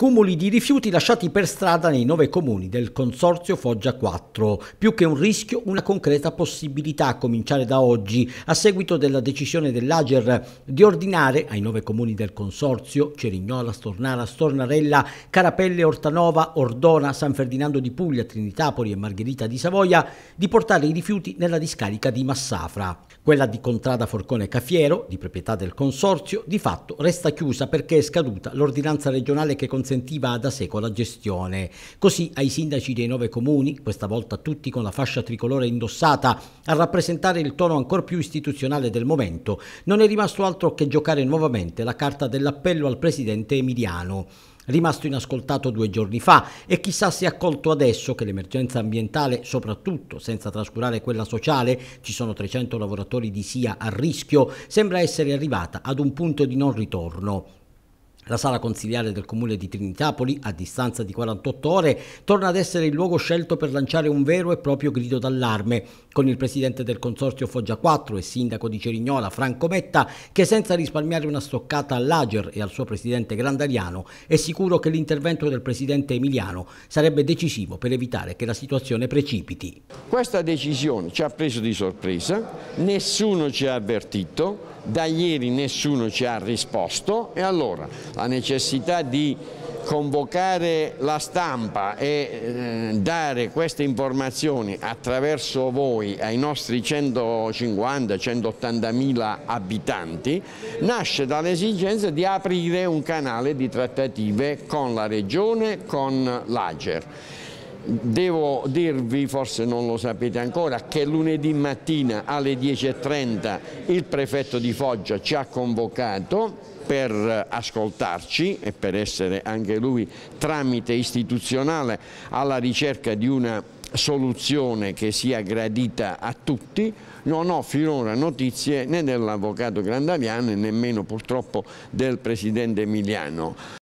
cumuli di rifiuti lasciati per strada nei nove comuni del Consorzio Foggia 4. Più che un rischio, una concreta possibilità a cominciare da oggi, a seguito della decisione dell'Ager di ordinare ai nove comuni del Consorzio Cerignola, Stornara, Stornarella, Carapelle, Ortanova, Ordona, San Ferdinando di Puglia, Trinitapoli e Margherita di Savoia di portare i rifiuti nella discarica di Massafra. Quella di Contrada Forcone Cafiero, di proprietà del Consorzio, di fatto resta chiusa perché è scaduta l'ordinanza regionale che consente consentiva da secolo la gestione. Così ai sindaci dei nove comuni, questa volta tutti con la fascia tricolore indossata, a rappresentare il tono ancora più istituzionale del momento, non è rimasto altro che giocare nuovamente la carta dell'appello al presidente Emiliano rimasto inascoltato due giorni fa e chissà se accolto adesso che l'emergenza ambientale, soprattutto senza trascurare quella sociale, ci sono 300 lavoratori di SIA a rischio, sembra essere arrivata ad un punto di non ritorno. La sala consigliare del comune di Trinitapoli, a distanza di 48 ore, torna ad essere il luogo scelto per lanciare un vero e proprio grido d'allarme, con il presidente del consorzio Foggia 4 e sindaco di Cerignola, Franco Metta, che senza risparmiare una stoccata all'Ager e al suo presidente Grandariano, è sicuro che l'intervento del presidente Emiliano sarebbe decisivo per evitare che la situazione precipiti. Questa decisione ci ha preso di sorpresa, nessuno ci ha avvertito, da ieri nessuno ci ha risposto e allora la necessità di convocare la stampa e eh, dare queste informazioni attraverso voi ai nostri 150-180 mila abitanti nasce dall'esigenza di aprire un canale di trattative con la Regione, con l'Ager. Devo dirvi, forse non lo sapete ancora, che lunedì mattina alle 10.30 il prefetto di Foggia ci ha convocato per ascoltarci e per essere anche lui tramite istituzionale alla ricerca di una soluzione che sia gradita a tutti, non ho finora notizie né dell'avvocato Grandaviano e nemmeno purtroppo del presidente Emiliano.